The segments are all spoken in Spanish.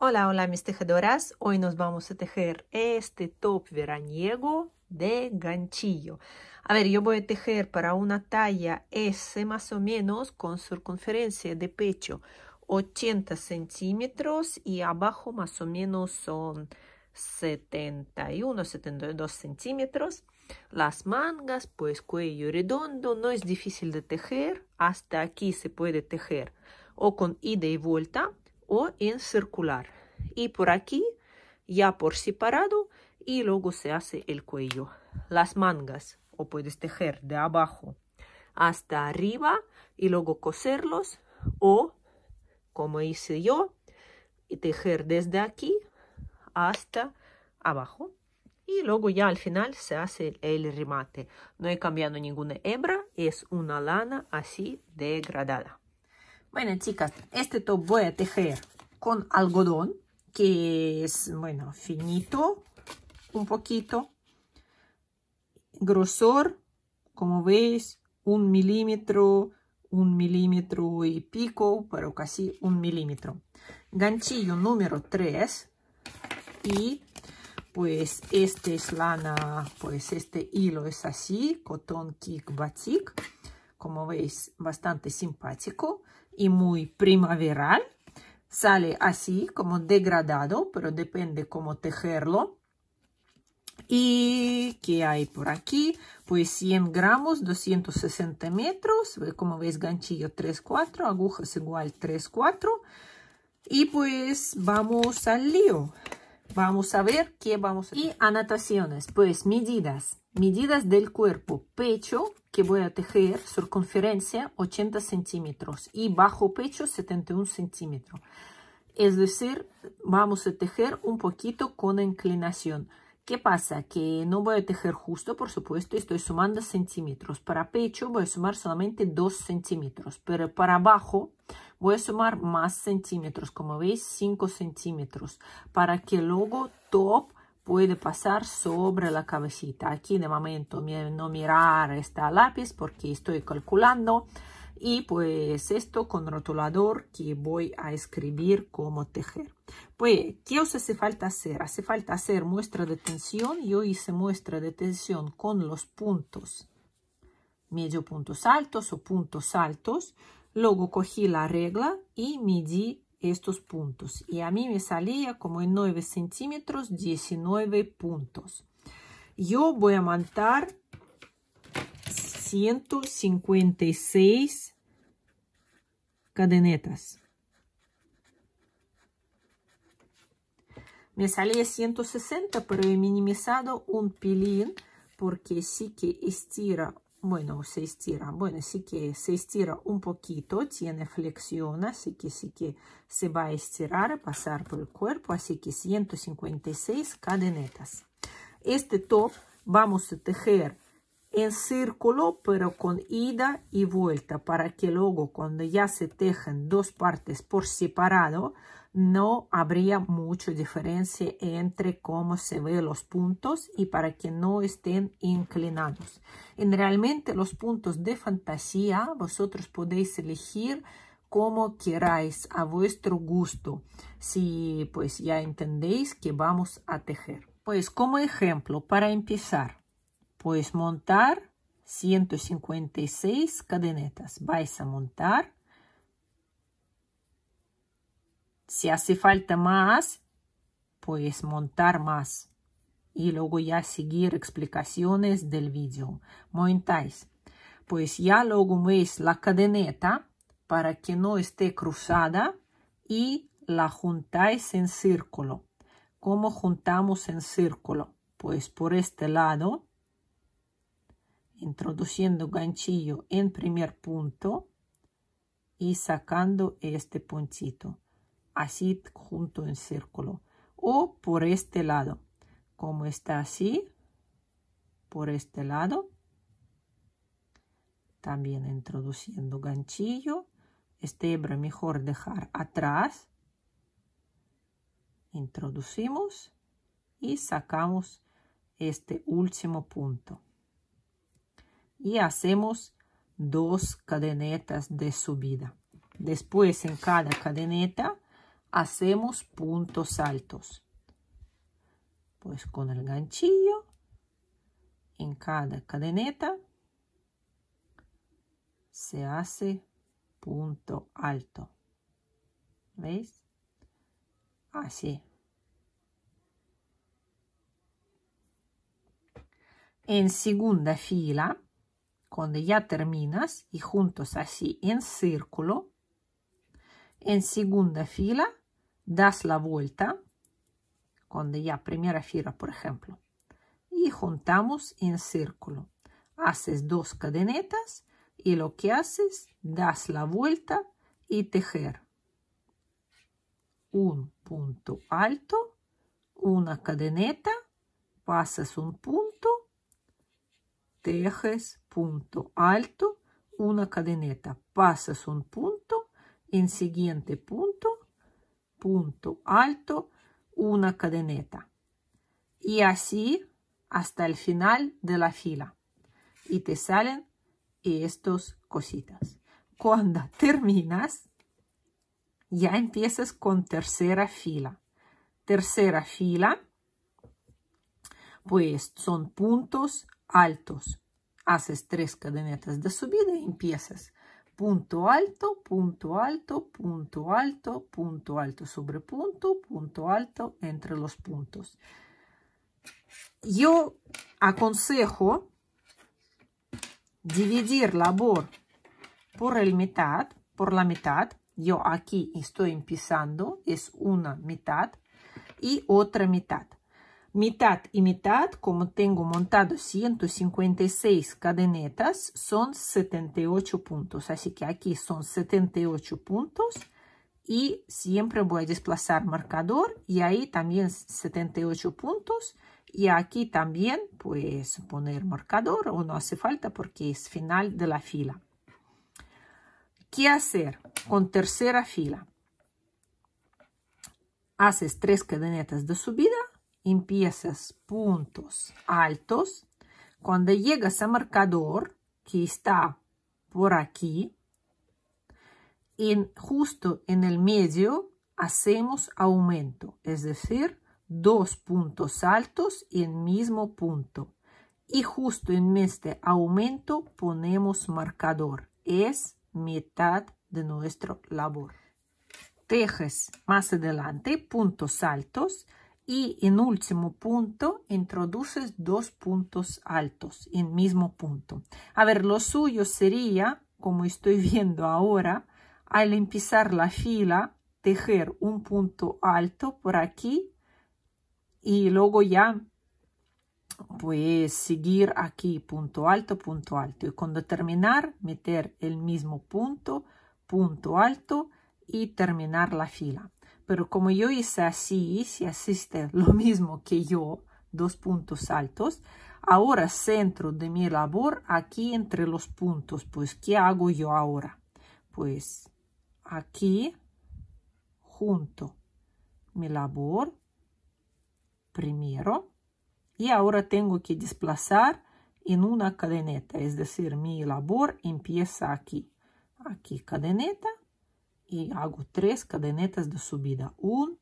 Hola, hola mis tejedoras. Hoy nos vamos a tejer este top veraniego de ganchillo. A ver, yo voy a tejer para una talla S más o menos con circunferencia de pecho 80 centímetros y abajo más o menos son 71, 72 centímetros. Las mangas, pues cuello redondo, no es difícil de tejer. Hasta aquí se puede tejer o con ida y vuelta o en circular. Y por aquí, ya por separado, y luego se hace el cuello. Las mangas, o puedes tejer de abajo hasta arriba y luego coserlos, o como hice yo, tejer desde aquí hasta abajo y luego ya al final se hace el remate. No he cambiado ninguna hebra, es una lana así degradada. Bueno, chicas, este top voy a tejer con algodón, que es, bueno, finito, un poquito. Grosor, como veis, un milímetro, un milímetro y pico, pero casi un milímetro. Ganchillo número 3 y pues este es lana, pues este hilo es así, cotón kick batik, como veis bastante simpático y muy primaveral. Sale así, como degradado, pero depende cómo tejerlo. ¿Y qué hay por aquí? Pues 100 gramos, 260 metros. Como veis, ganchillo 3-4, agujas igual 3-4. Y pues vamos al lío. Vamos a ver qué vamos a... Y anotaciones, pues medidas. Medidas del cuerpo. Pecho, que voy a tejer circunferencia 80 centímetros y bajo pecho 71 centímetros. Es decir, vamos a tejer un poquito con inclinación. ¿Qué pasa? Que no voy a tejer justo, por supuesto, estoy sumando centímetros. Para pecho voy a sumar solamente 2 centímetros, pero para abajo voy a sumar más centímetros, como veis, 5 centímetros, para que luego top puede pasar sobre la cabecita. Aquí de momento no mirar esta lápiz porque estoy calculando. Y pues esto con rotulador que voy a escribir cómo tejer. Pues, ¿qué os hace falta hacer? Hace falta hacer muestra de tensión. Yo hice muestra de tensión con los puntos, medio puntos altos o puntos altos. Luego cogí la regla y midí estos puntos. Y a mí me salía como en 9 centímetros 19 puntos. Yo voy a montar 156 cadenetas. Me salía 160, pero he minimizado un pelín porque sí que estira bueno, se estira, bueno, sí que se estira un poquito, tiene flexión, así que sí que se va a estirar, pasar por el cuerpo, así que 156 cadenetas. Este top vamos a tejer en círculo, pero con ida y vuelta, para que luego cuando ya se tejen dos partes por separado, no habría mucha diferencia entre cómo se ven los puntos y para que no estén inclinados. En realmente los puntos de fantasía vosotros podéis elegir como queráis, a vuestro gusto, si pues ya entendéis que vamos a tejer. Pues como ejemplo, para empezar, pues montar 156 cadenetas. Vais a montar. Si hace falta más, puedes montar más. Y luego ya seguir explicaciones del vídeo. Montáis. Pues ya luego veis la cadeneta para que no esté cruzada y la juntáis en círculo. ¿Cómo juntamos en círculo? Pues por este lado introduciendo ganchillo en primer punto y sacando este puntito así junto en círculo o por este lado como está así por este lado también introduciendo ganchillo este hebra mejor dejar atrás introducimos y sacamos este último punto y hacemos dos cadenetas de subida. Después en cada cadeneta hacemos puntos altos. Pues con el ganchillo en cada cadeneta se hace punto alto. ¿Veis? Así. En segunda fila cuando ya terminas y juntos así en círculo, en segunda fila das la vuelta, cuando ya primera fila, por ejemplo, y juntamos en círculo. Haces dos cadenetas y lo que haces, das la vuelta y tejer. Un punto alto, una cadeneta, pasas un punto tejes punto alto, una cadeneta, pasas un punto, en siguiente punto, punto alto, una cadeneta. Y así hasta el final de la fila. Y te salen estas cositas. Cuando terminas, ya empiezas con tercera fila. Tercera fila, pues son puntos altos. Haces tres cadenetas de subida y empiezas punto alto, punto alto, punto alto, punto alto sobre punto, punto alto entre los puntos. Yo aconsejo dividir labor por mitad, por la mitad. Yo aquí estoy empezando, es una mitad y otra mitad mitad y mitad, como tengo montado 156 cadenetas, son 78 puntos. Así que aquí son 78 puntos y siempre voy a desplazar marcador y ahí también 78 puntos. Y aquí también pues poner marcador o no hace falta porque es final de la fila. ¿Qué hacer con tercera fila? Haces tres cadenetas de subida empiezas puntos altos. Cuando llegas a marcador, que está por aquí, en, justo en el medio hacemos aumento, es decir, dos puntos altos en mismo punto. Y justo en este aumento ponemos marcador. Es mitad de nuestra labor. Tejes más adelante puntos altos y en último punto, introduces dos puntos altos en mismo punto. A ver, lo suyo sería, como estoy viendo ahora, al empezar la fila, tejer un punto alto por aquí y luego ya pues seguir aquí punto alto, punto alto. Y cuando terminar, meter el mismo punto, punto alto y terminar la fila pero como yo hice así, si asiste lo mismo que yo, dos puntos altos, ahora centro de mi labor aquí entre los puntos, pues ¿qué hago yo ahora? Pues aquí junto mi labor primero y ahora tengo que desplazar en una cadeneta, es decir, mi labor empieza aquí. Aquí cadeneta y hago tres cadenetas de subida. 1,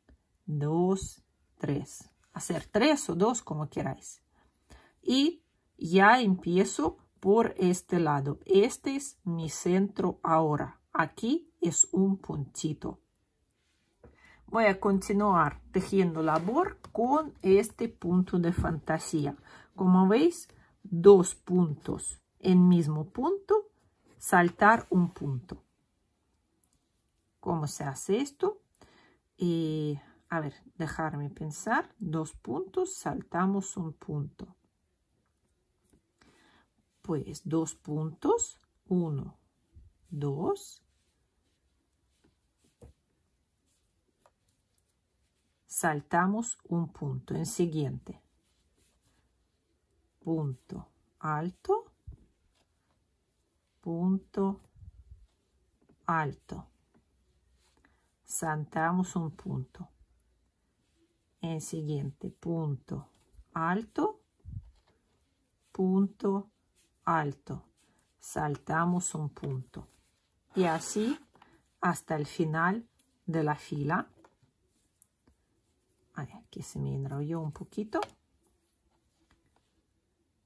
2, 3. Hacer tres o dos como queráis. Y ya empiezo por este lado. Este es mi centro ahora. Aquí es un puntito. Voy a continuar tejiendo labor con este punto de fantasía. Como veis, dos puntos en mismo punto, saltar un punto. ¿Cómo se hace esto? Y a ver, dejarme pensar. Dos puntos, saltamos un punto. Pues dos puntos, uno, dos. Saltamos un punto. En siguiente. Punto alto. Punto alto saltamos un punto en siguiente punto alto punto alto saltamos un punto y así hasta el final de la fila aquí se me enrolló un poquito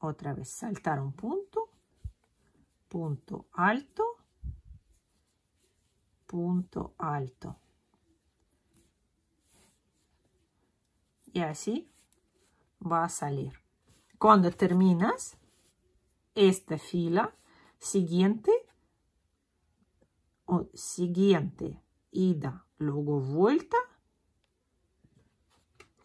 otra vez saltar un punto punto alto punto alto y así va a salir. Cuando terminas esta fila, siguiente, o siguiente, ida, luego vuelta,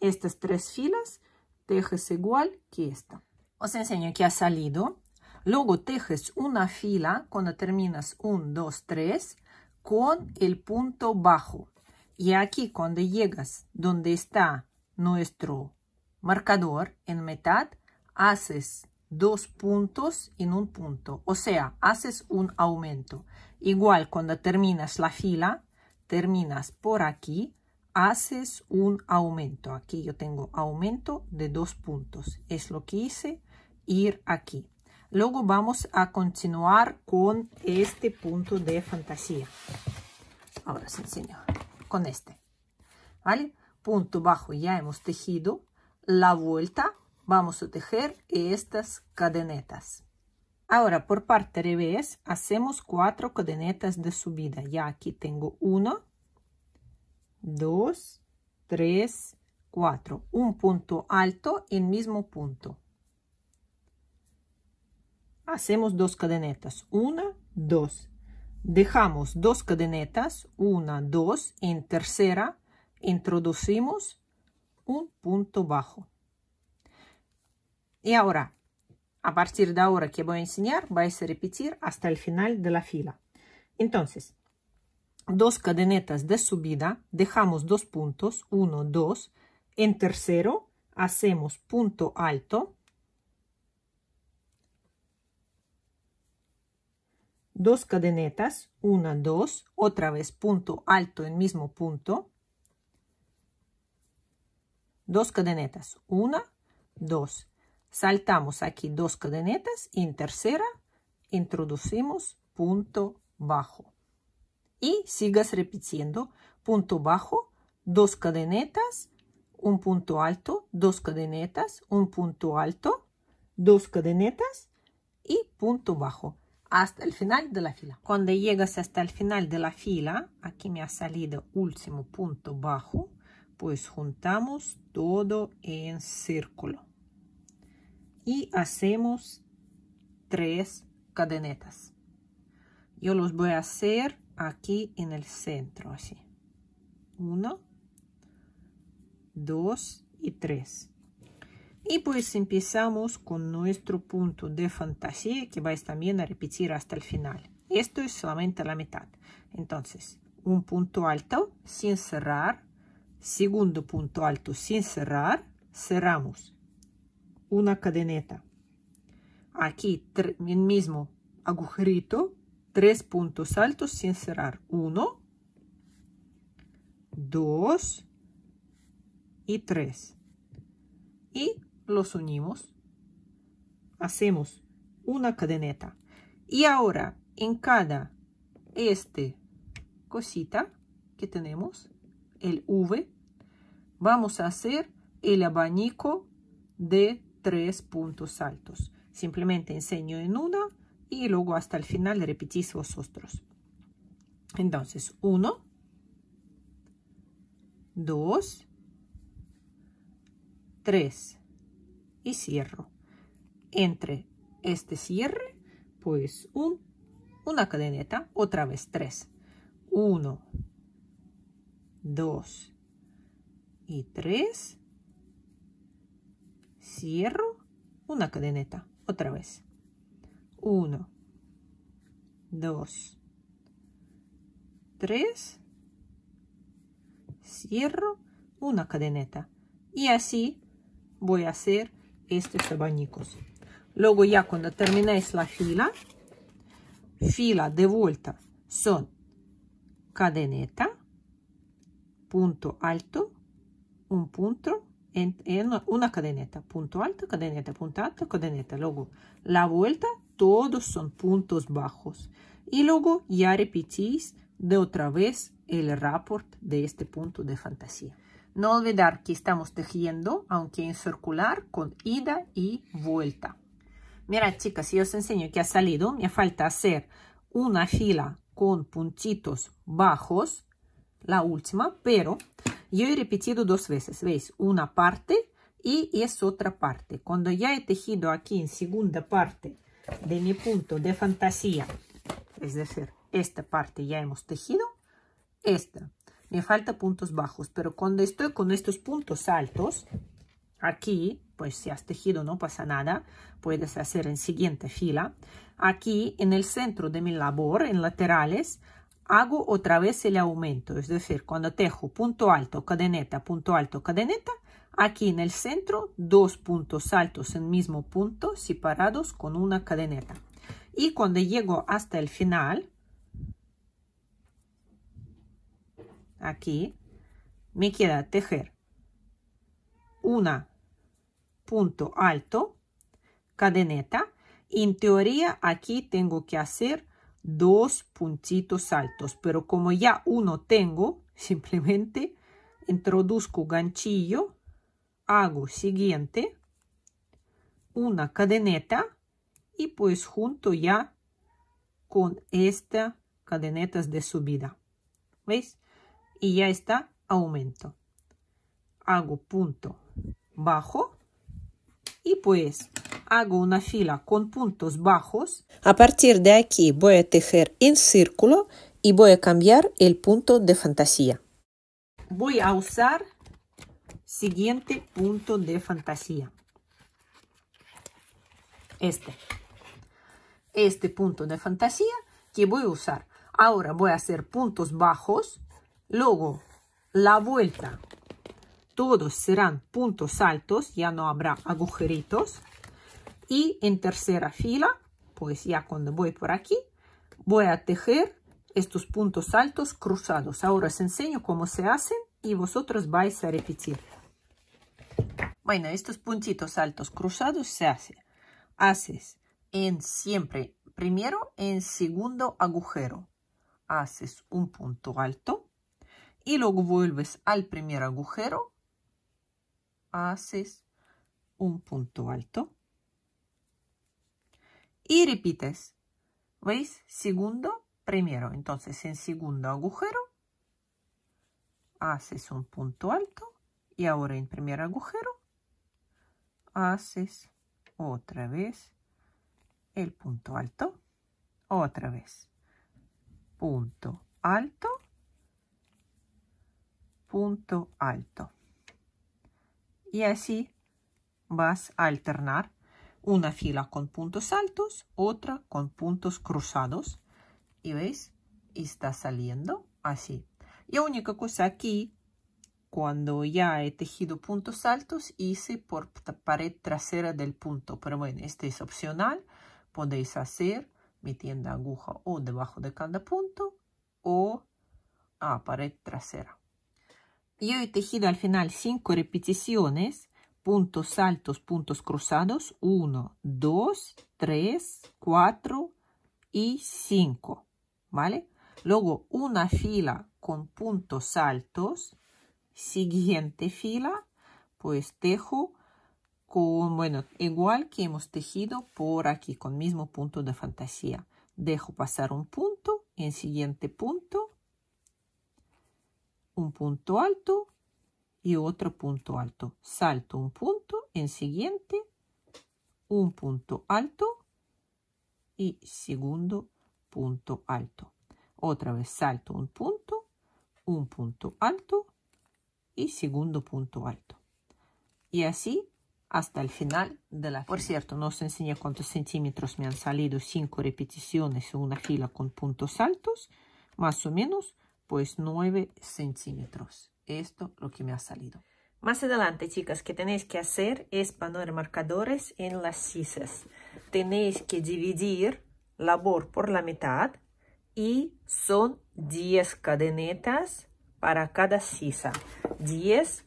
estas tres filas, tejes igual que esta. Os enseño que ha salido. Luego tejes una fila cuando terminas 1, 2, 3 con el punto bajo. Y aquí cuando llegas donde está nuestro marcador en mitad, haces dos puntos en un punto, o sea, haces un aumento. Igual cuando terminas la fila, terminas por aquí, haces un aumento. Aquí yo tengo aumento de dos puntos, es lo que hice, ir aquí. Luego vamos a continuar con este punto de fantasía. Ahora os enseño con este, ¿vale? punto bajo ya hemos tejido la vuelta vamos a tejer estas cadenetas ahora por parte revés hacemos cuatro cadenetas de subida ya aquí tengo una, dos tres cuatro un punto alto el mismo punto hacemos dos cadenetas una dos dejamos dos cadenetas una dos en tercera introducimos un punto bajo. Y ahora, a partir de ahora que voy a enseñar, vais a repetir hasta el final de la fila. Entonces, dos cadenetas de subida, dejamos dos puntos, uno, dos. En tercero, hacemos punto alto. Dos cadenetas, una, dos, otra vez punto alto en mismo punto dos cadenetas, una, dos. Saltamos aquí dos cadenetas y en tercera introducimos punto bajo. Y sigas repitiendo, punto bajo, dos cadenetas, un punto alto, dos cadenetas, un punto alto, dos cadenetas y punto bajo hasta el final de la fila. Cuando llegas hasta el final de la fila, aquí me ha salido último punto bajo, pues juntamos todo en círculo y hacemos tres cadenetas yo los voy a hacer aquí en el centro así 1 dos y tres. y pues empezamos con nuestro punto de fantasía que vais también a repetir hasta el final esto es solamente la mitad entonces un punto alto sin cerrar Segundo punto alto sin cerrar, cerramos una cadeneta. Aquí el mismo agujerito, tres puntos altos sin cerrar. Uno, dos y tres. Y los unimos. Hacemos una cadeneta. Y ahora en cada este cosita que tenemos, el V, Vamos a hacer el abanico de tres puntos altos. Simplemente enseño en una y luego hasta el final repetís vosotros. Entonces, uno, dos, tres y cierro. Entre este cierre, pues un, una cadeneta, otra vez tres. Uno, dos, y 3. Cierro una cadeneta. Otra vez. 1, 2, 3. Cierro una cadeneta. Y así voy a hacer estos abanicos. Luego ya cuando terminéis la fila, fila de vuelta son cadeneta, punto alto, un punto en, una cadeneta. Punto alto, cadeneta, punto alto, cadeneta. Luego la vuelta, todos son puntos bajos. Y luego ya repetís de otra vez el rapport de este punto de fantasía. No olvidar que estamos tejiendo, aunque en circular, con ida y vuelta. mira chicas, y os enseño que ha salido. Me falta hacer una fila con puntitos bajos la última, pero yo he repetido dos veces, ¿veis? Una parte y es otra parte. Cuando ya he tejido aquí en segunda parte de mi punto de fantasía, es decir, esta parte ya hemos tejido, esta. Me falta puntos bajos, pero cuando estoy con estos puntos altos, aquí, pues si has tejido no pasa nada, puedes hacer en siguiente fila. Aquí, en el centro de mi labor, en laterales, hago otra vez el aumento, es decir, cuando tejo punto alto, cadeneta, punto alto, cadeneta, aquí en el centro dos puntos altos en mismo punto separados con una cadeneta. Y cuando llego hasta el final, aquí, me queda tejer una punto alto, cadeneta. En teoría aquí tengo que hacer dos puntitos altos. Pero como ya uno tengo, simplemente introduzco ganchillo, hago siguiente, una cadeneta y pues junto ya con esta cadenetas de subida. ¿Veis? Y ya está aumento. Hago punto bajo y pues hago una fila con puntos bajos. A partir de aquí voy a tejer en círculo y voy a cambiar el punto de fantasía. Voy a usar siguiente punto de fantasía. Este. Este punto de fantasía que voy a usar. Ahora voy a hacer puntos bajos, luego la vuelta todos serán puntos altos, ya no habrá agujeritos. Y en tercera fila, pues ya cuando voy por aquí, voy a tejer estos puntos altos cruzados. Ahora os enseño cómo se hacen y vosotros vais a repetir. Bueno, estos puntitos altos cruzados se hacen, Haces en siempre primero en segundo agujero. Haces un punto alto y luego vuelves al primer agujero haces un punto alto y repites. ¿Veis? Segundo, primero. Entonces, en segundo agujero haces un punto alto y ahora en primer agujero haces otra vez el punto alto. Otra vez. Punto alto. Punto alto y así vas a alternar una fila con puntos altos, otra con puntos cruzados. Y veis, está saliendo así. La única cosa aquí, cuando ya he tejido puntos altos, hice por pared trasera del punto. Pero bueno, este es opcional. Podéis hacer metiendo aguja o debajo de cada punto o a pared trasera. Yo he tejido al final cinco repeticiones, puntos altos, puntos cruzados, 1, 2, 3, 4 y 5, ¿vale? Luego una fila con puntos altos, siguiente fila, pues tejo con, bueno, igual que hemos tejido por aquí, con mismo punto de fantasía. Dejo pasar un punto, en siguiente punto un punto alto y otro punto alto. Salto un punto, en siguiente, un punto alto y segundo punto alto. Otra vez salto un punto, un punto alto y segundo punto alto. Y así hasta el final de la... Por cierto, no os enseña cuántos centímetros me han salido. Cinco repeticiones en una fila con puntos altos, más o menos pues 9 centímetros. Esto lo que me ha salido. Más adelante, chicas, que tenéis que hacer es poner marcadores en las sisas. Tenéis que dividir labor por la mitad y son 10 cadenetas para cada sisa. 10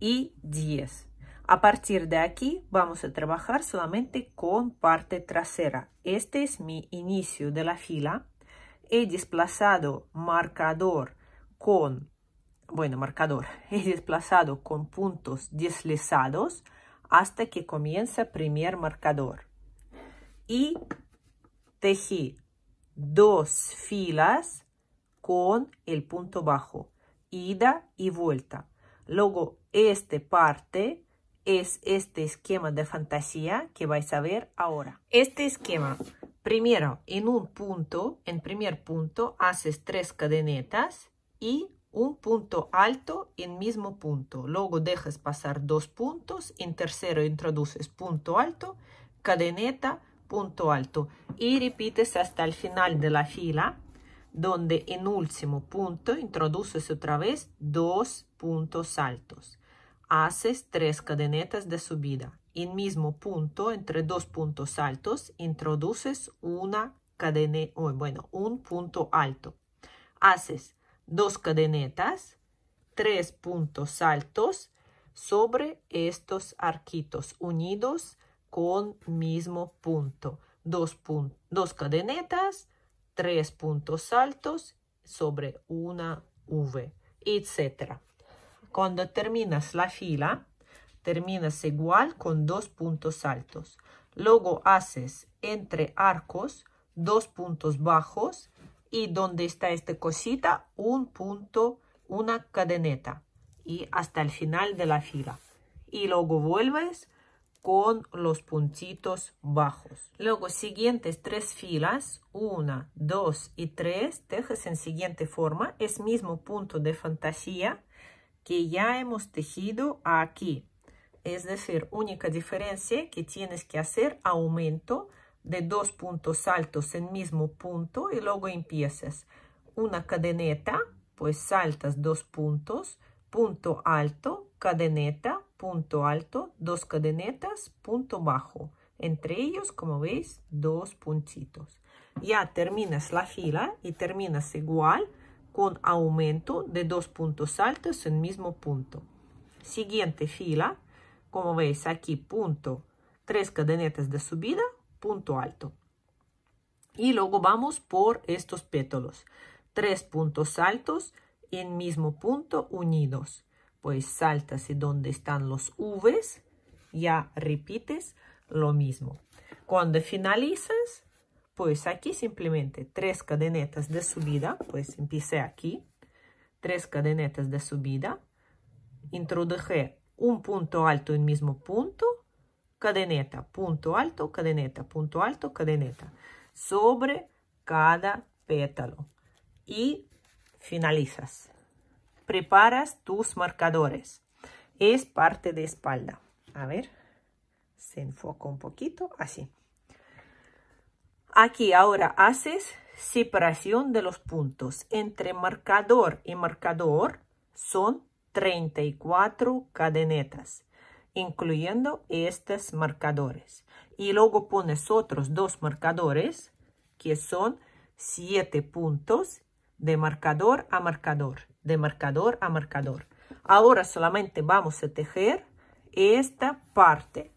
y 10. A partir de aquí vamos a trabajar solamente con parte trasera. Este es mi inicio de la fila he desplazado marcador con, bueno, marcador, he desplazado con puntos deslizados hasta que comienza primer marcador. Y tejí dos filas con el punto bajo, ida y vuelta. Luego, este parte es este esquema de fantasía que vais a ver ahora. Este esquema Primero, en un punto, en primer punto, haces tres cadenetas y un punto alto en mismo punto. Luego dejas pasar dos puntos, en tercero introduces punto alto, cadeneta, punto alto. Y repites hasta el final de la fila, donde en último punto introduces otra vez dos puntos altos. Haces tres cadenetas de subida en mismo punto, entre dos puntos altos, introduces una cadena, bueno, un punto alto. Haces dos cadenetas, tres puntos altos sobre estos arquitos unidos con mismo punto. Dos, dos cadenetas, tres puntos altos sobre una V, etcétera Cuando terminas la fila, terminas igual con dos puntos altos. Luego haces entre arcos dos puntos bajos y donde está esta cosita un punto, una cadeneta y hasta el final de la fila. Y luego vuelves con los puntitos bajos. Luego siguientes tres filas, una, dos y tres, tejes en siguiente forma. Es mismo punto de fantasía que ya hemos tejido aquí es decir, única diferencia que tienes que hacer aumento de dos puntos altos en mismo punto y luego empiezas una cadeneta, pues saltas dos puntos, punto alto, cadeneta, punto alto, dos cadenetas, punto bajo. Entre ellos, como veis, dos puntitos. Ya terminas la fila y terminas igual con aumento de dos puntos altos en mismo punto. Siguiente fila, como veis aquí, punto, tres cadenetas de subida, punto alto. Y luego vamos por estos pétalos. Tres puntos altos en mismo punto unidos. Pues saltas y donde están los Vs, ya repites lo mismo. Cuando finalizas, pues aquí simplemente tres cadenetas de subida, pues empecé aquí, tres cadenetas de subida, introduje un punto alto en mismo punto, cadeneta, punto alto, cadeneta, punto alto, cadeneta, sobre cada pétalo. Y finalizas. Preparas tus marcadores. Es parte de espalda. A ver, se enfoca un poquito, así. Aquí ahora haces separación de los puntos. Entre marcador y marcador son 34 cadenetas, incluyendo estos marcadores. Y luego pones otros dos marcadores, que son 7 puntos de marcador a marcador, de marcador a marcador. Ahora solamente vamos a tejer esta parte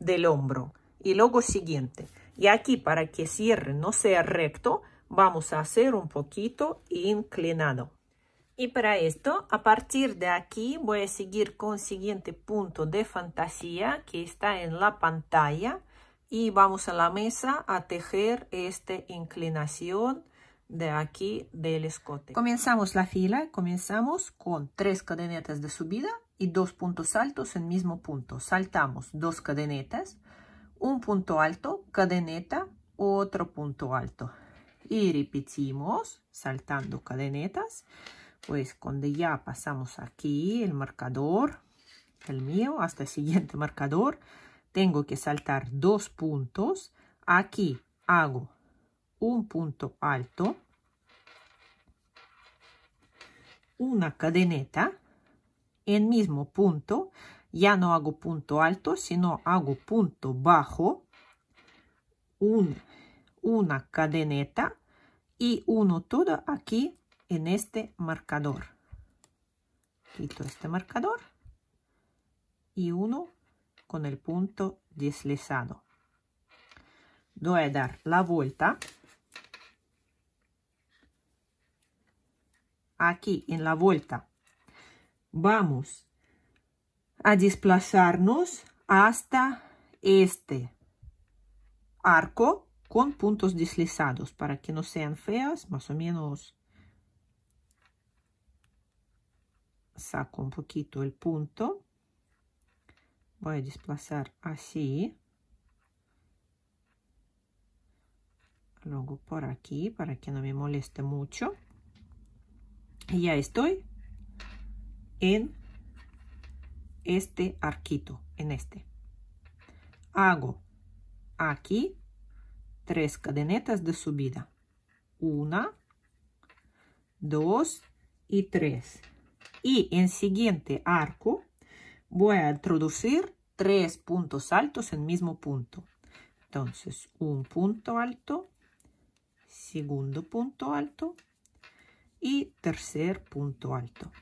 del hombro y luego siguiente. Y aquí para que cierre no sea recto, vamos a hacer un poquito inclinado. Y para esto, a partir de aquí, voy a seguir con siguiente punto de fantasía que está en la pantalla. Y vamos a la mesa a tejer esta inclinación de aquí del escote. Comenzamos la fila, comenzamos con tres cadenetas de subida y dos puntos altos en mismo punto. Saltamos dos cadenetas, un punto alto, cadeneta, otro punto alto. Y repetimos saltando cadenetas pues cuando ya pasamos aquí el marcador, el mío, hasta el siguiente marcador, tengo que saltar dos puntos. Aquí hago un punto alto, una cadeneta, en mismo punto, ya no hago punto alto, sino hago punto bajo, una cadeneta y uno todo aquí en este marcador. Quito este marcador y uno con el punto deslizado. Voy a dar la vuelta. Aquí en la vuelta vamos a desplazarnos hasta este arco con puntos deslizados para que no sean feas, más o menos saco un poquito el punto voy a desplazar así luego por aquí para que no me moleste mucho y ya estoy en este arquito en este hago aquí tres cadenetas de subida una dos y tres y en siguiente arco voy a introducir tres puntos altos en mismo punto. Entonces, un punto alto, segundo punto alto y tercer punto alto.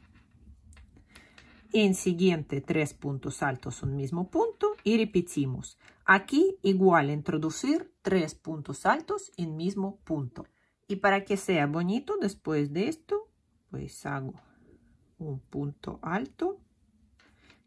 En siguiente, tres puntos altos en mismo punto y repetimos. Aquí igual introducir tres puntos altos en mismo punto. Y para que sea bonito, después de esto, pues hago un punto alto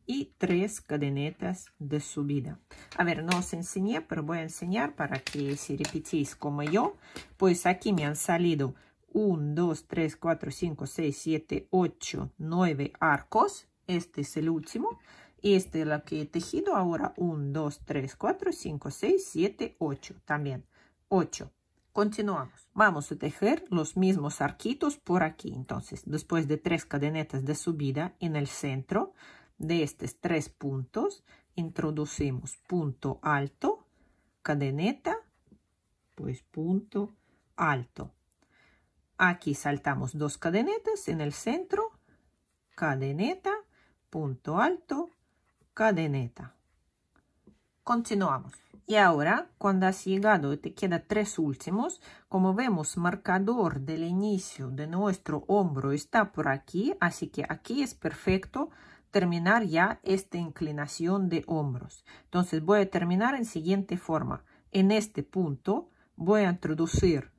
y tres cadenetas de subida. A ver, no os enseñé, pero voy a enseñar para que si repetís como yo, pues aquí me han salido 1, 2, 3, 4, 5, 6, 7, 8, 9 arcos. Este es el último. Y este es lo que he tejido ahora. 1, 2, 3, 4, 5, 6, 7, 8. También 8. Continuamos. Vamos a tejer los mismos arquitos por aquí. Entonces, después de tres cadenetas de subida en el centro de estos tres puntos, introducimos punto alto, cadeneta, pues punto alto. Aquí saltamos dos cadenetas en el centro, cadeneta, punto alto, cadeneta. Continuamos. Y ahora, cuando has llegado te quedan tres últimos, como vemos, marcador del inicio de nuestro hombro está por aquí, así que aquí es perfecto terminar ya esta inclinación de hombros. Entonces voy a terminar en siguiente forma. En este punto voy a introducir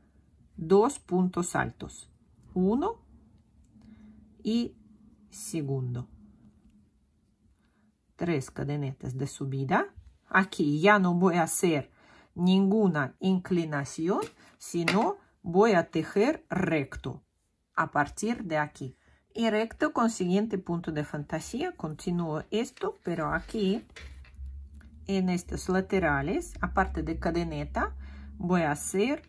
dos puntos altos. Uno y segundo. Tres cadenetas de subida aquí ya no voy a hacer ninguna inclinación, sino voy a tejer recto a partir de aquí. Y recto con siguiente punto de fantasía, continúo esto, pero aquí en estos laterales, aparte de cadeneta, voy a hacer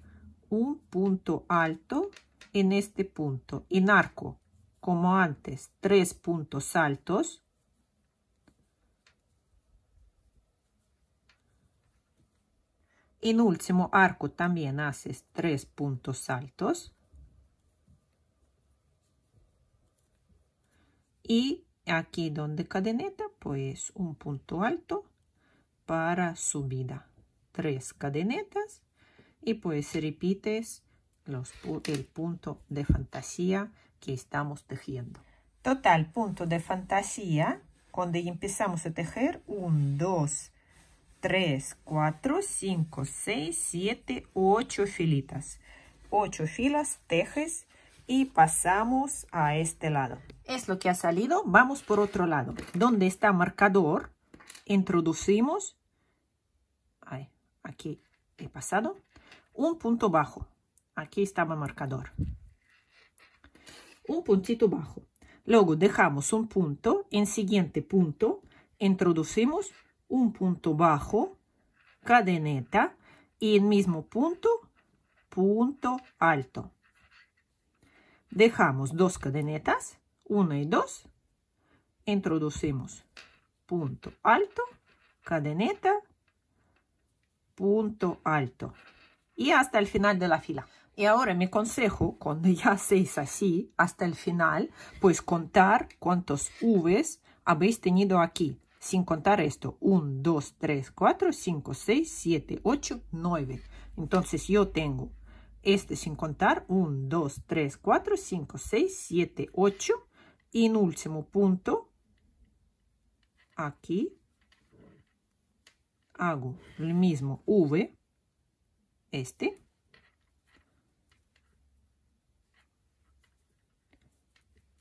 un punto alto en este punto, Y arco, como antes, tres puntos altos en último arco también haces tres puntos altos. Y aquí donde cadeneta, pues un punto alto para subida. Tres cadenetas y pues repites los, el punto de fantasía que estamos tejiendo. Total punto de fantasía, donde empezamos a tejer, un dos 3, 4, 5, 6, 7, 8 filitas. 8 filas, tejes y pasamos a este lado. Es lo que ha salido, vamos por otro lado. Donde está marcador, introducimos, aquí he pasado, un punto bajo. Aquí estaba marcador. Un puntito bajo. Luego dejamos un punto, en siguiente punto introducimos un punto bajo, cadeneta y el mismo punto, punto alto. Dejamos dos cadenetas, una y dos, introducimos punto alto, cadeneta, punto alto y hasta el final de la fila. Y ahora me consejo, cuando ya hacéis así hasta el final, pues contar cuántos Vs habéis tenido aquí sin contar esto. 1, 2, 3, 4, 5, 6, 7, 8, 9. Entonces yo tengo este sin contar. 1, 2, 3, 4, 5, 6, 7, 8. Y en último punto, aquí, hago el mismo V, este.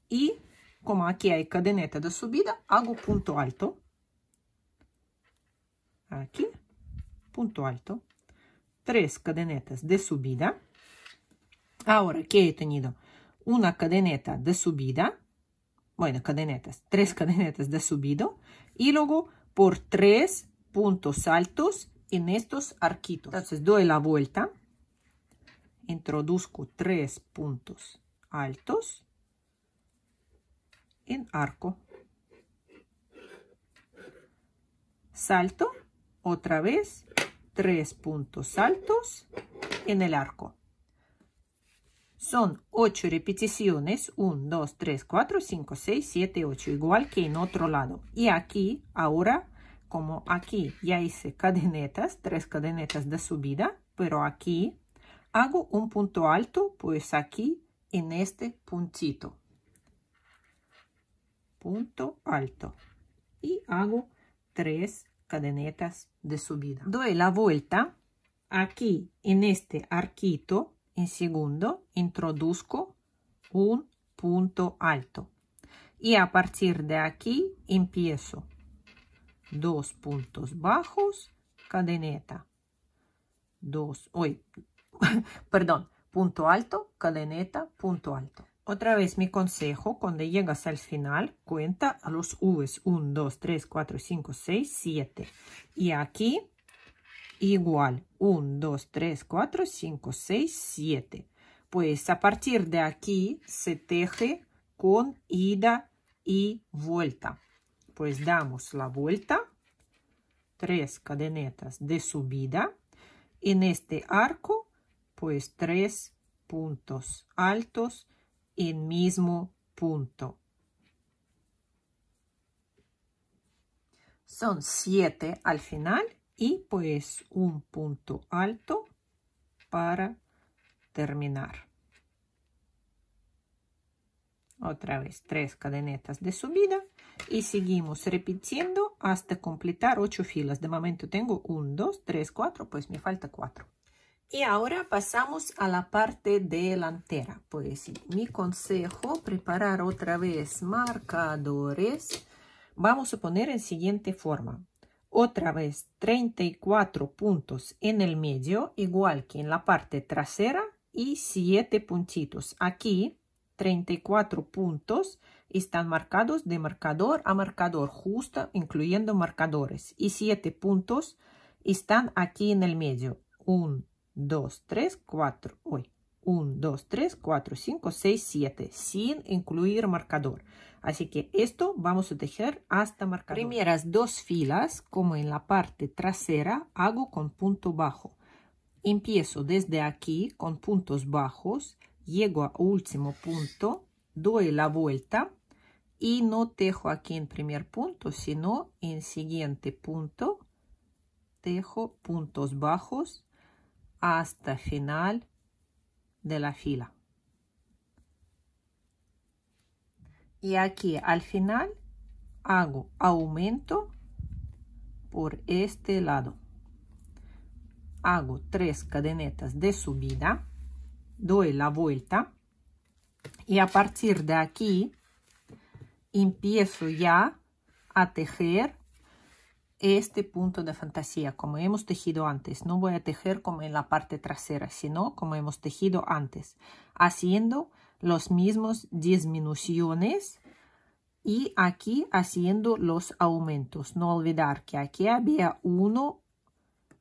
Y como aquí hay cadeneta de subida, hago punto alto aquí, punto alto, tres cadenetas de subida. Ahora que he tenido una cadeneta de subida, bueno, cadenetas, tres cadenetas de subido, y luego por tres puntos altos en estos arquitos. Entonces doy la vuelta, introduzco tres puntos altos en arco, salto otra vez, tres puntos altos en el arco. Son ocho repeticiones, 1, 2, 3, 4, 5, 6, 7, 8, igual que en otro lado. Y aquí, ahora, como aquí ya hice cadenetas, tres cadenetas de subida, pero aquí hago un punto alto, pues aquí en este puntito. Punto alto. Y hago tres cadenetas de subida. Doy la vuelta aquí en este arquito, en segundo, introduzco un punto alto. Y a partir de aquí empiezo dos puntos bajos, cadeneta, dos, hoy, perdón, punto alto, cadeneta, punto alto. Otra vez mi consejo, cuando llegas al final, cuenta a los Vs. 1, 2, 3, 4, 5, 6, 7. Y aquí igual. 1, 2, 3, 4, 5, 6, 7. Pues a partir de aquí se teje con ida y vuelta. Pues damos la vuelta. Tres cadenetas de subida. En este arco, pues tres puntos altos el mismo punto. Son siete al final y pues un punto alto para terminar. Otra vez tres cadenetas de subida y seguimos repitiendo hasta completar ocho filas. De momento tengo un, dos, tres, cuatro, pues me falta cuatro. Y ahora pasamos a la parte delantera. Pues mi consejo, preparar otra vez marcadores. Vamos a poner en siguiente forma. Otra vez 34 puntos en el medio, igual que en la parte trasera, y 7 puntitos. Aquí 34 puntos están marcados de marcador a marcador, justo incluyendo marcadores. Y 7 puntos están aquí en el medio. un 2, 3, 4, hoy 1, 2, 3, 4, 5, 6, 7, sin incluir marcador. Así que esto vamos a tejer hasta marcar Primeras dos filas, como en la parte trasera, hago con punto bajo. Empiezo desde aquí con puntos bajos, llego a último punto, doy la vuelta y no tejo aquí en primer punto, sino en siguiente punto, tejo puntos bajos hasta final de la fila. Y aquí al final hago aumento por este lado. Hago tres cadenetas de subida, doy la vuelta y a partir de aquí empiezo ya a tejer este punto de fantasía, como hemos tejido antes. No voy a tejer como en la parte trasera, sino como hemos tejido antes, haciendo los mismos disminuciones y aquí haciendo los aumentos. No olvidar que aquí había uno,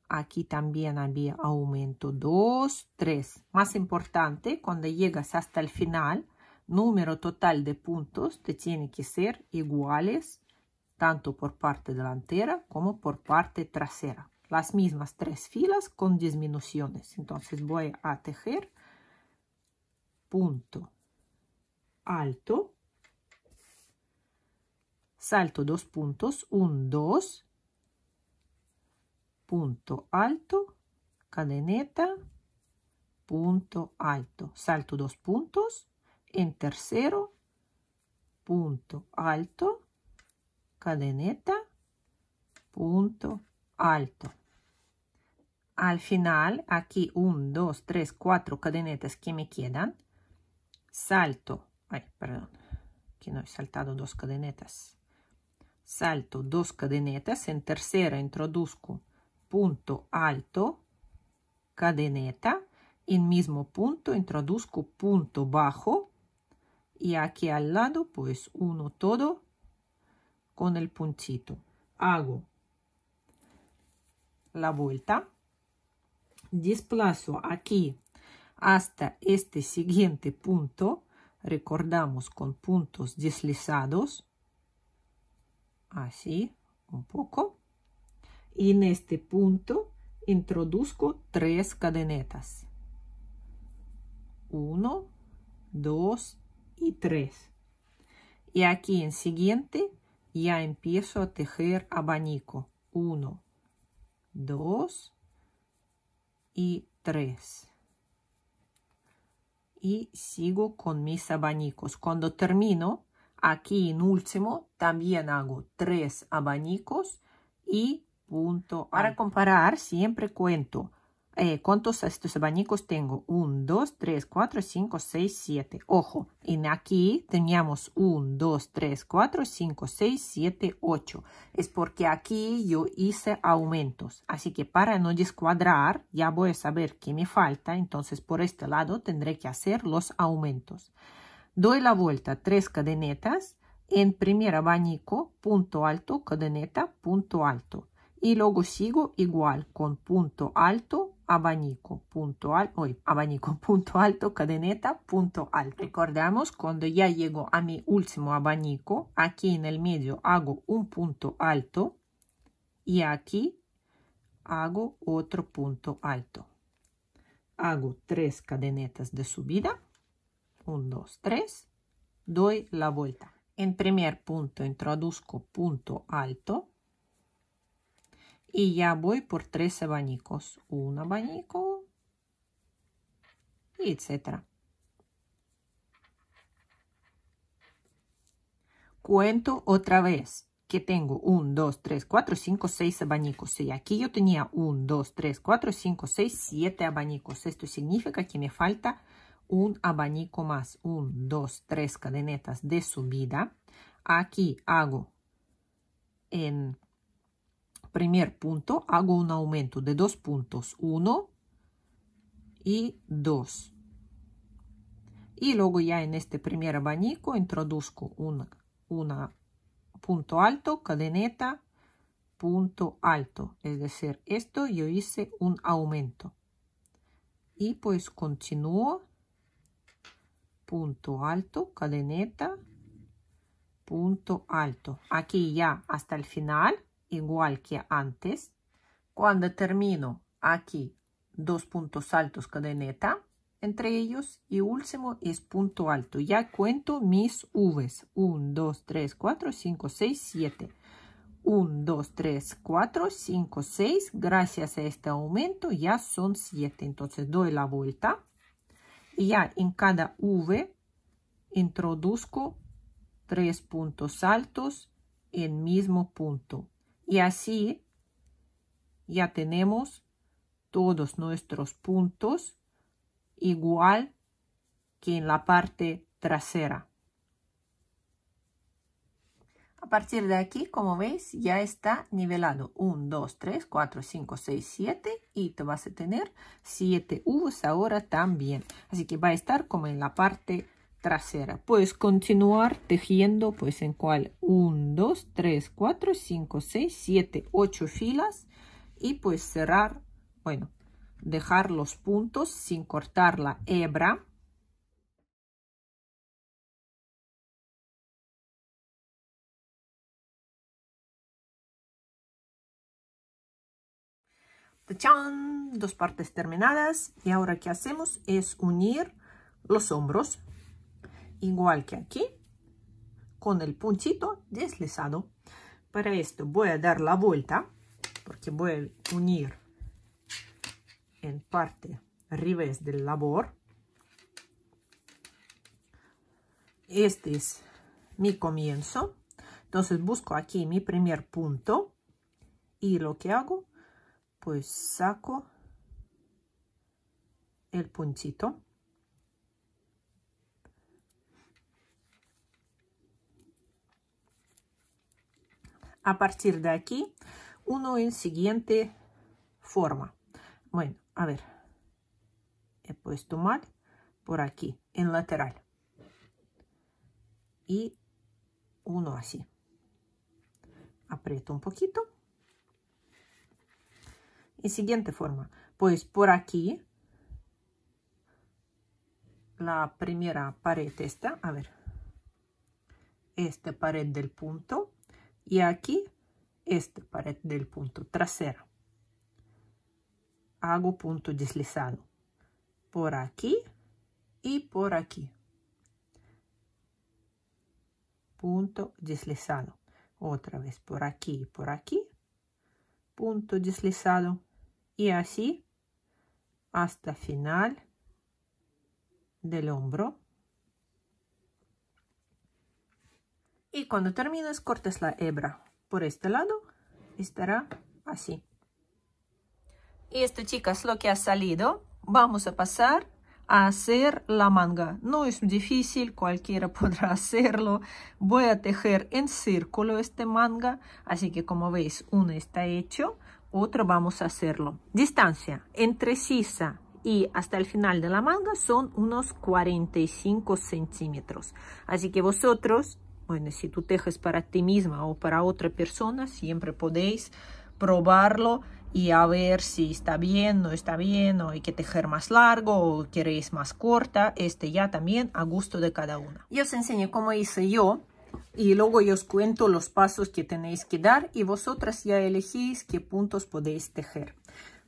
aquí también había aumento dos, tres. Más importante, cuando llegas hasta el final, número total de puntos te tiene que ser iguales tanto por parte delantera como por parte trasera. Las mismas tres filas con disminuciones. Entonces voy a tejer punto alto, salto dos puntos, un, dos, punto alto, cadeneta, punto alto, salto dos puntos, en tercero, punto alto, cadeneta, punto alto. Al final, aquí 1, 2, 3, 4 cadenetas que me quedan. Salto, ay, perdón, que no he saltado dos cadenetas. Salto dos cadenetas, en tercera introduzco punto alto, cadeneta, en mismo punto introduzco punto bajo y aquí al lado pues uno todo con el puntito Hago la vuelta, desplazo aquí hasta este siguiente punto, recordamos con puntos deslizados, así un poco, y en este punto introduzco tres cadenetas. uno dos y tres Y aquí en siguiente ya empiezo a tejer abanico. Uno, dos y tres. Y sigo con mis abanicos. Cuando termino, aquí en último, también hago tres abanicos y punto. Para comparar, siempre cuento eh, cuántos estos abanicos tengo. 1, 2, 3, 4, 5, 6, 7. Ojo, en aquí teníamos 1, 2, 3, 4, 5, 6, 7, 8. Es porque aquí yo hice aumentos. Así que para no descuadrar, ya voy a saber qué me falta. Entonces, por este lado tendré que hacer los aumentos. Doy la vuelta, tres cadenetas. En primer abanico, punto alto, cadeneta, punto alto. Y luego sigo igual con punto alto, abanico, punto alto, abanico, punto alto, cadeneta, punto alto. Recordamos, cuando ya llego a mi último abanico, aquí en el medio hago un punto alto y aquí hago otro punto alto. Hago tres cadenetas de subida, 1, 2, 3, doy la vuelta. En primer punto introduzco punto alto, y ya voy por tres abanicos. Un abanico, y etcétera. Cuento otra vez que tengo 1, 2, 3, 4, 5, 6 abanicos. Y aquí yo tenía 1, 2, 3, 4, 5, 6, 7 abanicos. Esto significa que me falta un abanico más. 1, 2, 3 cadenetas de subida. Aquí hago en primer punto hago un aumento de dos puntos, 1 y 2. Y luego ya en este primer abanico introduzco un una punto alto, cadeneta, punto alto. Es decir, esto yo hice un aumento. Y pues continúo. Punto alto, cadeneta, punto alto. Aquí ya hasta el final igual que antes. Cuando termino aquí, dos puntos altos cadeneta entre ellos y último es punto alto. Ya cuento mis Vs. 1, 2, 3, 4, 5, 6, 7. 1, 2, 3, 4, 5, 6. Gracias a este aumento ya son 7. Entonces doy la vuelta y ya en cada V introduzco tres puntos altos en mismo punto. Y así ya tenemos todos nuestros puntos igual que en la parte trasera. A partir de aquí, como veis, ya está nivelado 1, 2, 3, 4, 5, 6, 7 y te vas a tener 7 U's ahora también. Así que va a estar como en la parte trasera. Puedes continuar tejiendo pues en cual 1, 2, 3, 4, 5, 6, 7, 8 filas y pues cerrar, bueno, dejar los puntos sin cortar la hebra. ¡Tachán! Dos partes terminadas y ahora que hacemos es unir los hombros igual que aquí, con el puntito deslizado. Para esto voy a dar la vuelta, porque voy a unir en parte revés del labor. Este es mi comienzo. Entonces busco aquí mi primer punto y lo que hago, pues saco el puntito a partir de aquí uno en siguiente forma. Bueno, a ver, he puesto mal por aquí, en lateral. Y uno así. Aprieto un poquito. Y siguiente forma. Pues por aquí, la primera pared esta, a ver, esta pared del punto, y aquí esta pared del punto trasero. Hago punto deslizado por aquí y por aquí. Punto deslizado. Otra vez por aquí y por aquí. Punto deslizado. Y así hasta final del hombro Y cuando termines, cortes la hebra por este lado. Estará así. Y esto, chicas, lo que ha salido. Vamos a pasar a hacer la manga. No es difícil, cualquiera podrá hacerlo. Voy a tejer en círculo este manga. Así que como veis, uno está hecho, otro vamos a hacerlo. Distancia entre sisa y hasta el final de la manga son unos 45 centímetros. Así que vosotros bueno, si tú tejes para ti misma o para otra persona, siempre podéis probarlo y a ver si está bien, no está bien, o hay que tejer más largo, o queréis más corta, este ya también a gusto de cada una. Yo os enseño cómo hice yo y luego yo os cuento los pasos que tenéis que dar y vosotras ya elegís qué puntos podéis tejer.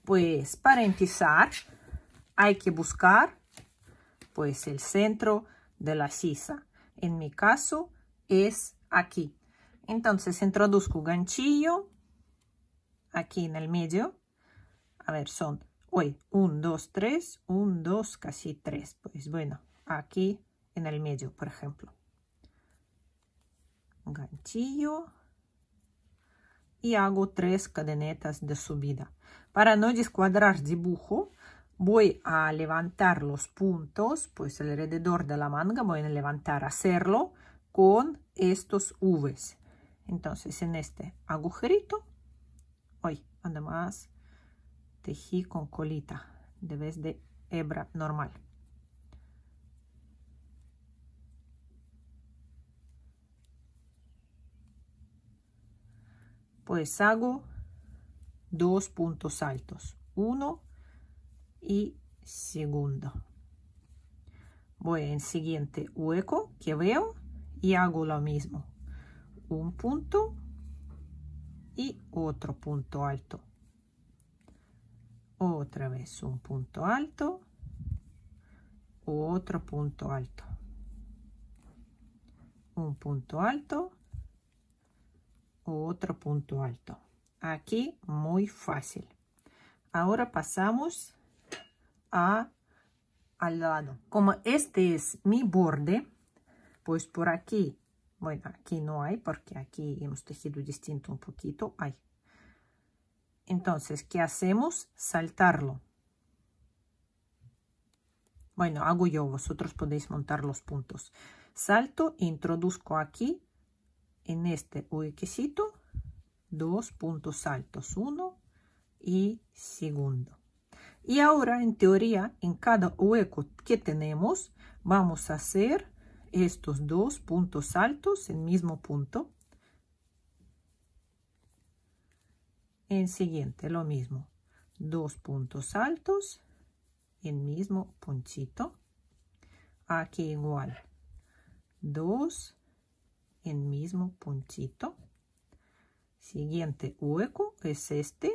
Pues para empezar hay que buscar pues el centro de la sisa. En mi caso es aquí. Entonces introduzco ganchillo aquí en el medio. A ver, son hoy 1, 2, 3, 1, 2, casi 3. Pues bueno, aquí en el medio, por ejemplo. Ganchillo. Y hago tres cadenetas de subida. Para no descuadrar dibujo, voy a levantar los puntos, pues alrededor de la manga voy a levantar, hacerlo con estos Vs. Entonces, en este agujerito, hoy, además, tejí con colita de vez de hebra normal. Pues hago dos puntos altos, uno y segundo. Voy en siguiente hueco que veo y hago lo mismo un punto y otro punto alto otra vez un punto alto otro punto alto un punto alto otro punto alto aquí muy fácil ahora pasamos a al lado como este es mi borde pues por aquí, bueno, aquí no hay porque aquí hemos tejido distinto un poquito, hay. Entonces, ¿qué hacemos? Saltarlo. Bueno, hago yo, vosotros podéis montar los puntos. Salto, introduzco aquí, en este huequecito, dos puntos altos, uno y segundo. Y ahora, en teoría, en cada hueco que tenemos, vamos a hacer estos dos puntos altos, en mismo punto. en siguiente, lo mismo. Dos puntos altos, en mismo puntito. Aquí igual. Dos, en mismo puntito. Siguiente hueco es este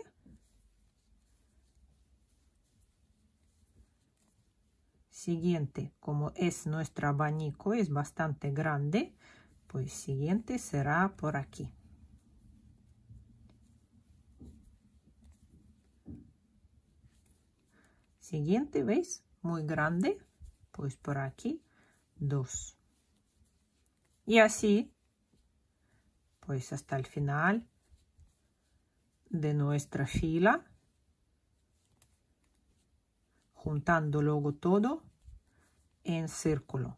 siguiente, como es nuestro abanico, es bastante grande, pues siguiente será por aquí. Siguiente, ¿veis? Muy grande, pues por aquí dos. Y así, pues hasta el final de nuestra fila juntando luego todo en círculo.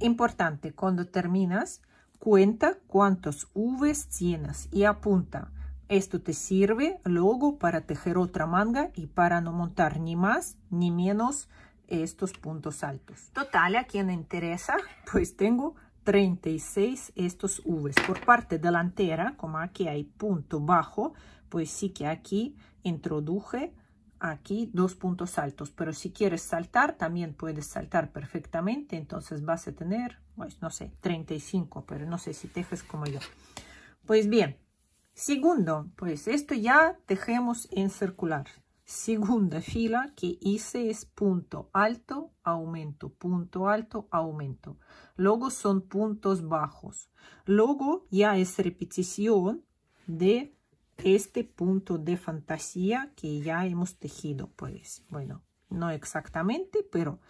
Importante, cuando terminas, cuenta cuántos Vs tienes y apunta. Esto te sirve luego para tejer otra manga y para no montar ni más ni menos estos puntos altos. Total, a quien interesa, pues tengo 36 estos Vs. Por parte delantera, como aquí hay punto bajo, pues sí que aquí introduje aquí dos puntos altos, pero si quieres saltar, también puedes saltar perfectamente, entonces vas a tener, pues no sé, 35, pero no sé si tejes como yo. Pues bien, segundo, pues esto ya tejemos en circular. Segunda fila que hice es punto alto, aumento, punto alto, aumento. Luego son puntos bajos. Luego ya es repetición de este punto de fantasía que ya hemos tejido, pues, bueno, no exactamente, pero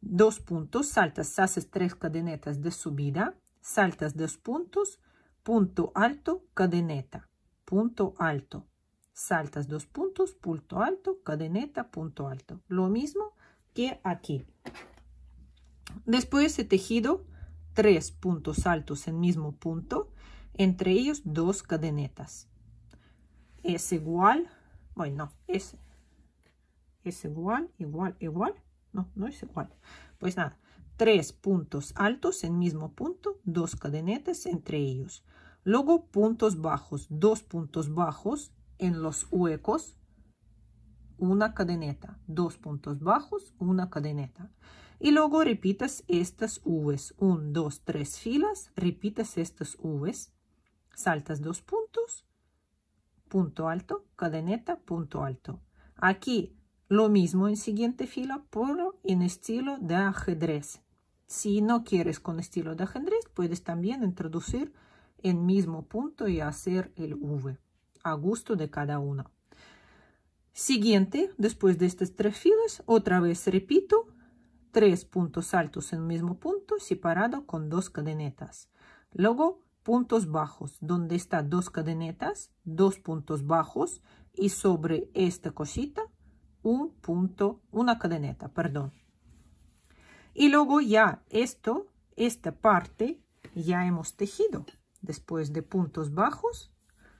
dos puntos, saltas, haces tres cadenetas de subida, saltas dos puntos, punto alto, cadeneta, punto alto, saltas dos puntos, punto alto, cadeneta, punto alto. Lo mismo que aquí. Después he tejido tres puntos altos en mismo punto, entre ellos dos cadenetas es igual, bueno, no, es, igual, igual, igual, no, no es igual. Pues nada, tres puntos altos en mismo punto, dos cadenetas entre ellos. Luego puntos bajos, dos puntos bajos en los huecos, una cadeneta, dos puntos bajos, una cadeneta. Y luego repitas estas Vs, un dos tres filas, repitas estas Vs, saltas dos puntos, punto alto, cadeneta, punto alto. Aquí lo mismo en siguiente fila, por en estilo de ajedrez. Si no quieres con estilo de ajedrez, puedes también introducir en mismo punto y hacer el V a gusto de cada uno. Siguiente, después de estas tres filas, otra vez repito, tres puntos altos en el mismo punto, separado con dos cadenetas. Luego puntos bajos, donde está dos cadenetas, dos puntos bajos y sobre esta cosita un punto, una cadeneta, perdón. Y luego ya esto, esta parte ya hemos tejido. Después de puntos bajos,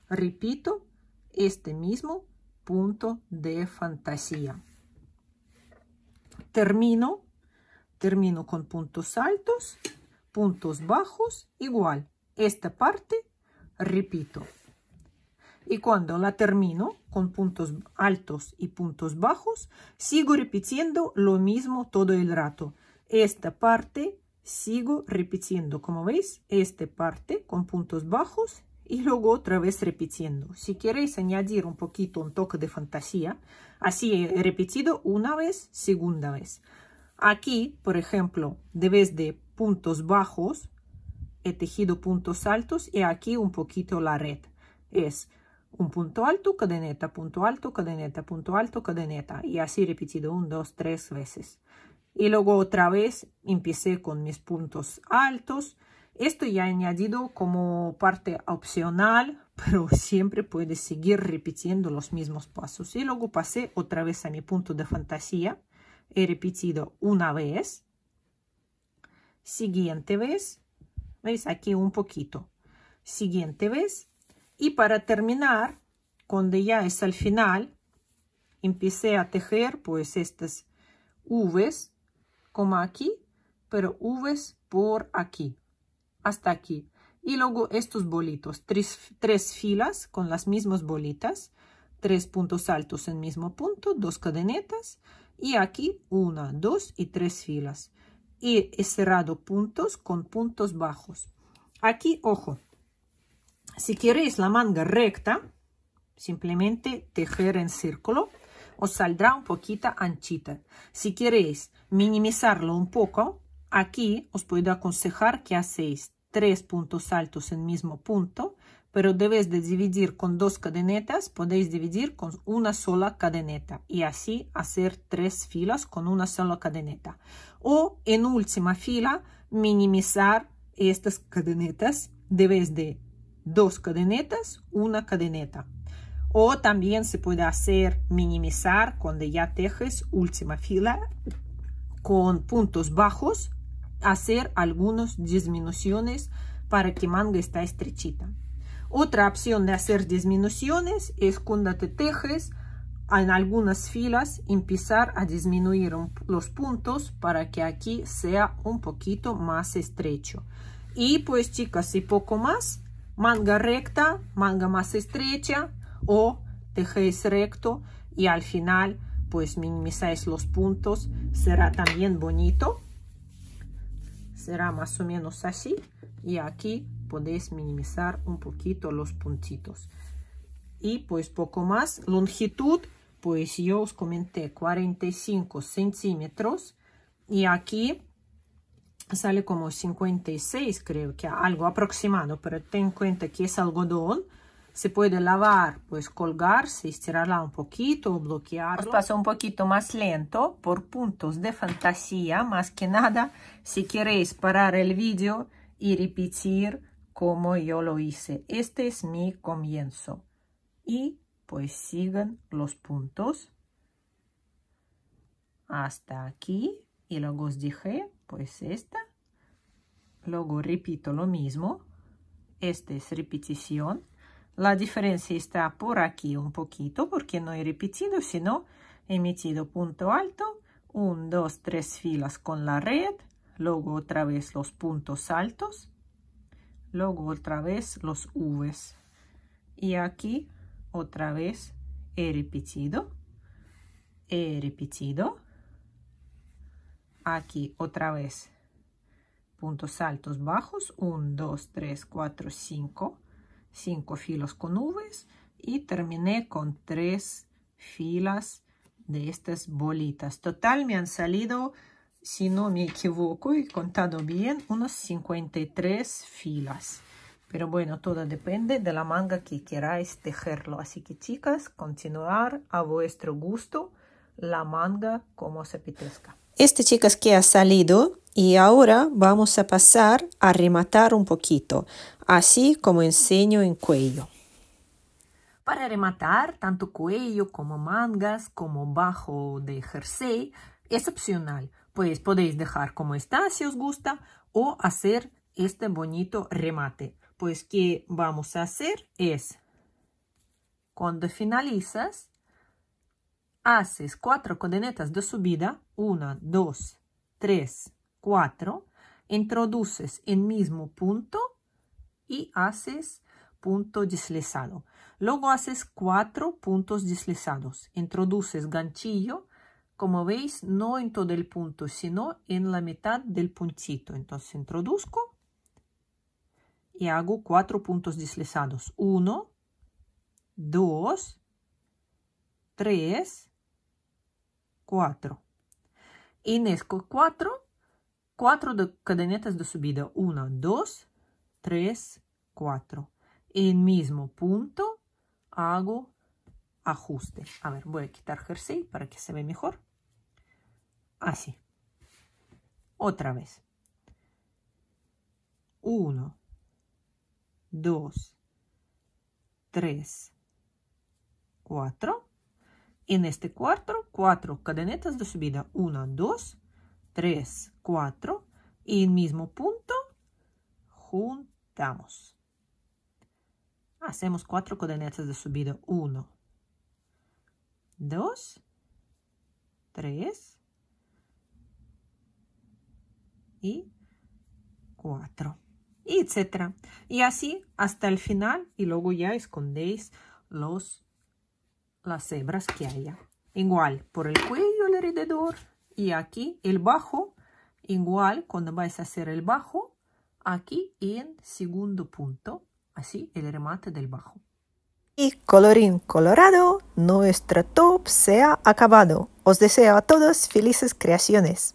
repito, este mismo punto de fantasía. Termino, termino con puntos altos, puntos bajos, igual esta parte repito. Y cuando la termino con puntos altos y puntos bajos, sigo repitiendo lo mismo todo el rato. Esta parte sigo repitiendo, como veis, esta parte con puntos bajos y luego otra vez repitiendo. Si queréis añadir un poquito un toque de fantasía, así he repetido una vez, segunda vez. Aquí, por ejemplo, de vez de puntos bajos, he tejido puntos altos y aquí un poquito la red. Es un punto alto, cadeneta, punto alto, cadeneta, punto alto, cadeneta. Y así repetido un, dos, tres veces. Y luego otra vez empecé con mis puntos altos. Esto ya he añadido como parte opcional, pero siempre puedes seguir repitiendo los mismos pasos. Y luego pasé otra vez a mi punto de fantasía. He repetido una vez. Siguiente vez ¿Veis? Aquí un poquito. Siguiente, vez Y para terminar, cuando ya es al final, empecé a tejer pues estas Vs, como aquí, pero Vs por aquí, hasta aquí. Y luego estos bolitos, tres, tres filas con las mismas bolitas, tres puntos altos en mismo punto, dos cadenetas, y aquí una, dos y tres filas y he cerrado puntos con puntos bajos. Aquí, ojo, si queréis la manga recta, simplemente tejer en círculo, os saldrá un poquito anchita. Si queréis minimizarlo un poco, aquí os puedo aconsejar que hacéis tres puntos altos en mismo punto pero debes de dividir con dos cadenetas, podéis dividir con una sola cadeneta y así hacer tres filas con una sola cadeneta. O en última fila, minimizar estas cadenetas, de debes de dos cadenetas, una cadeneta. O también se puede hacer minimizar cuando ya tejes última fila con puntos bajos, hacer algunas disminuciones para que manga está estrechita. Otra opción de hacer disminuciones es cuando te tejes en algunas filas empezar a disminuir los puntos para que aquí sea un poquito más estrecho. Y pues chicas, y poco más, manga recta, manga más estrecha o tejéis recto y al final pues minimizáis los puntos, será también bonito. Será más o menos así y aquí podéis minimizar un poquito los puntitos. Y pues poco más. Longitud, pues yo os comenté 45 centímetros. Y aquí sale como 56, creo que algo aproximado, pero ten en cuenta que es algodón. Se puede lavar, pues colgarse, estirarla un poquito, bloquear. pasa un poquito más lento por puntos de fantasía, más que nada. Si queréis parar el vídeo y repetir como yo lo hice. Este es mi comienzo. Y pues siguen los puntos hasta aquí. Y luego os dije, pues esta. Luego repito lo mismo. Esta es repetición. La diferencia está por aquí un poquito porque no he repetido, sino he metido punto alto, un dos tres filas con la red, luego otra vez los puntos altos, luego otra vez los Vs. Y aquí otra vez he repetido, he repetido. Aquí otra vez puntos altos bajos, 1, 2, 3, 4, 5, 5 filos con Vs y terminé con tres filas de estas bolitas. Total me han salido si no me equivoco y contado bien, unas 53 filas. Pero bueno, todo depende de la manga que queráis tejerlo. Así que chicas, continuar a vuestro gusto la manga como se apetezca. Este chicas que ha salido y ahora vamos a pasar a rematar un poquito, así como enseño en cuello. Para rematar, tanto cuello como mangas como bajo de jersey es opcional pues podéis dejar como está si os gusta o hacer este bonito remate. Pues que vamos a hacer es, cuando finalizas, haces cuatro cadenetas de subida, una, dos, tres, cuatro, introduces el mismo punto y haces punto deslizado. Luego haces cuatro puntos deslizados, introduces ganchillo como veis, no en todo el punto, sino en la mitad del puntito. Entonces introduzco y hago cuatro puntos deslizados. Uno, dos, tres, cuatro. Y cuatro, cuatro de cadenetas de subida. Una, dos, tres, cuatro. En mismo punto hago ajustes a ver voy a quitar jersey para que se vea mejor así otra vez 1 2 3 4 en este 4 4 cadenetas de subida 1 2 3 4 y el mismo punto juntamos hacemos 4 cadenetas de subida dos, tres y cuatro, etcétera. Y así hasta el final y luego ya escondéis los, las hebras que haya. Igual por el cuello alrededor y aquí el bajo, igual cuando vais a hacer el bajo, aquí en segundo punto, así el remate del bajo. Y colorín colorado, nuestro top se ha acabado. Os deseo a todos felices creaciones.